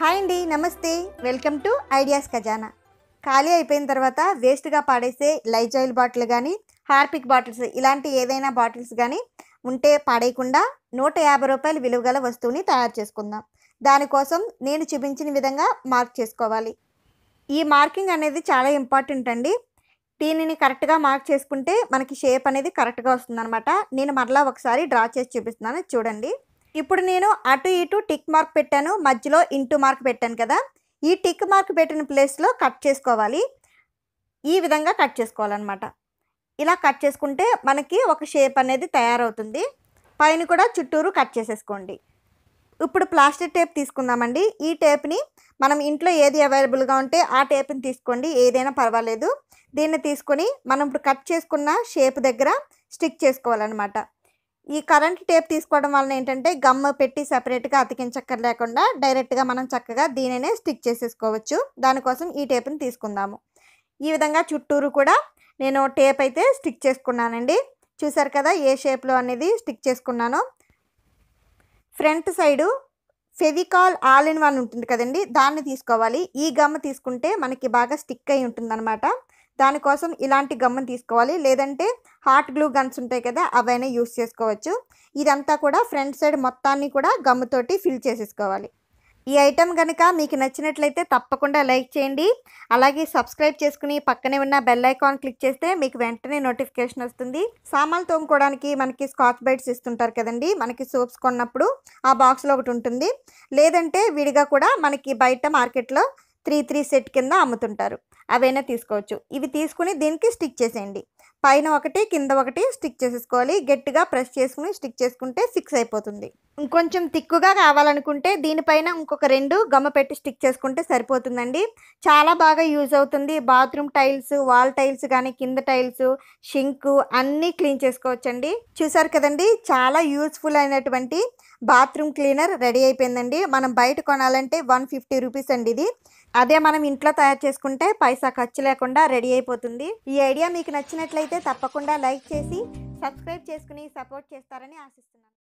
hi అండి నమస్తే welcome to ideas ఖజానా ఖాళీ అయిపోయిన తర్వాత వేస్ట్గా పాడేసే లైజాయిల్ బాటిల్ కానీ హార్పిక్ బాటిల్స్ ఇలాంటి ఏదైనా బాటిల్స్ కానీ ఉంటే పాడేయకుండా నూట యాభై రూపాయల విలువ గల వస్తువుని తయారు చేసుకుందాం దానికోసం నేను చూపించిన విధంగా మార్క్ చేసుకోవాలి ఈ మార్కింగ్ అనేది చాలా ఇంపార్టెంట్ అండి దీనిని కరెక్ట్గా మార్క్ చేసుకుంటే మనకి షేప్ అనేది కరెక్ట్గా వస్తుందనమాట నేను మరలా ఒకసారి డ్రా చేసి చూపిస్తున్నాను చూడండి ఇప్పుడు నేను అటు ఇటు టిక్ మార్క్ పెట్టాను మధ్యలో ఇంటూ మార్క్ పెట్టాను కదా ఈ టిక్ మార్క్ పెట్టిన ప్లేస్లో కట్ చేసుకోవాలి ఈ విధంగా కట్ చేసుకోవాలన్నమాట ఇలా కట్ చేసుకుంటే మనకి ఒక షేప్ అనేది తయారవుతుంది పైన కూడా చుట్టూరు కట్ చేసేసుకోండి ఇప్పుడు ప్లాస్టిక్ టేప్ తీసుకుందామండి ఈ టేప్ని మనం ఇంట్లో ఏది అవైలబుల్గా ఉంటే ఆ టేప్ని తీసుకోండి ఏదైనా పర్వాలేదు దీన్ని తీసుకొని మనం ఇప్పుడు కట్ చేసుకున్న షేప్ దగ్గర స్టిక్ చేసుకోవాలన్నమాట ఈ కరెంట్ టేప్ తీసుకోవడం వలన ఏంటంటే గమ్ పెట్టి సపరేట్గా అతికించక్కర్ లేకుండా డైరెక్ట్గా మనం చక్కగా దీనినే స్టిక్ చేసేసుకోవచ్చు దానికోసం ఈ టేప్ని తీసుకుందాము ఈ విధంగా చుట్టూరు కూడా నేను టేప్ అయితే స్టిక్ చేసుకున్నానండి చూసారు కదా ఏ షేప్లో అనేది స్టిక్ చేసుకున్నాను front side Fevicol all in one ఉంటుంది కదండి దాన్ని తీసుకోవాలి ఈ గమ్ తీసుకుంటే మనకి బాగా స్టిక్ అయి ఉంటుందన్నమాట దానికోసం ఇలాంటి గమ్మును తీసుకోవాలి లేదంటే హాట్ గ్లూ గన్స్ ఉంటాయి కదా అవైనా యూస్ చేసుకోవచ్చు ఇదంతా కూడా ఫ్రంట్ సైడ్ మొత్తాన్ని కూడా గమ్ముతోటి ఫిల్ చేసేసుకోవాలి ఈ ఐటెం కనుక మీకు నచ్చినట్లయితే తప్పకుండా లైక్ చేయండి అలాగే సబ్స్క్రైబ్ చేసుకుని పక్కనే ఉన్న బెల్ ఐకాన్ క్లిక్ చేస్తే మీకు వెంటనే నోటిఫికేషన్ వస్తుంది సామాన్లు తోముకోవడానికి మనకి స్కాచ్ బైట్స్ ఇస్తుంటారు కదండి మనకి సోప్స్ కొన్నప్పుడు ఆ బాక్స్లో ఒకటి ఉంటుంది లేదంటే విడిగా కూడా మనకి బయట మార్కెట్లో త్రీ త్రీ సెట్ కింద అమ్ముతుంటారు అవైనా తీసుకోవచ్చు ఇవి తీసుకుని దీనికి స్టిక్ చేసేయండి పైన ఒకటి కింద ఒకటి స్టిక్ చేసేసుకోవాలి గట్టిగా ప్రెస్ చేసుకుని స్టిక్ చేసుకుంటే ఫిక్స్ అయిపోతుంది ఇంకొంచెం తిక్కుగా కావాలనుకుంటే దీనిపైన ఇంకొక రెండు గమ్మ పెట్టి స్టిక్ చేసుకుంటే సరిపోతుందండి చాలా బాగా యూజ్ అవుతుంది బాత్రూమ్ టైల్స్ వాల్ టైల్స్ కానీ కింద టైల్స్ షింక్ అన్నీ క్లీన్ చేసుకోవచ్చండి చూసారు కదండి చాలా యూస్ఫుల్ అయినటువంటి బాత్రూమ్ క్లీనర్ రెడీ అయిపోయిందండి మనం బయట కొనాలంటే వన్ ఫిఫ్టీ రూపీస్ అండి ఇది అదే మనం ఇంట్లో తయారు చేసుకుంటే పైసా ఖర్చు లేకుండా రెడీ అయిపోతుంది ఈ ఐడియా మీకు నచ్చినట్లయితే తప్పకుండా లైక్ చేసి సబ్స్క్రైబ్ చేసుకుని సపోర్ట్ చేస్తారని ఆశిస్తాను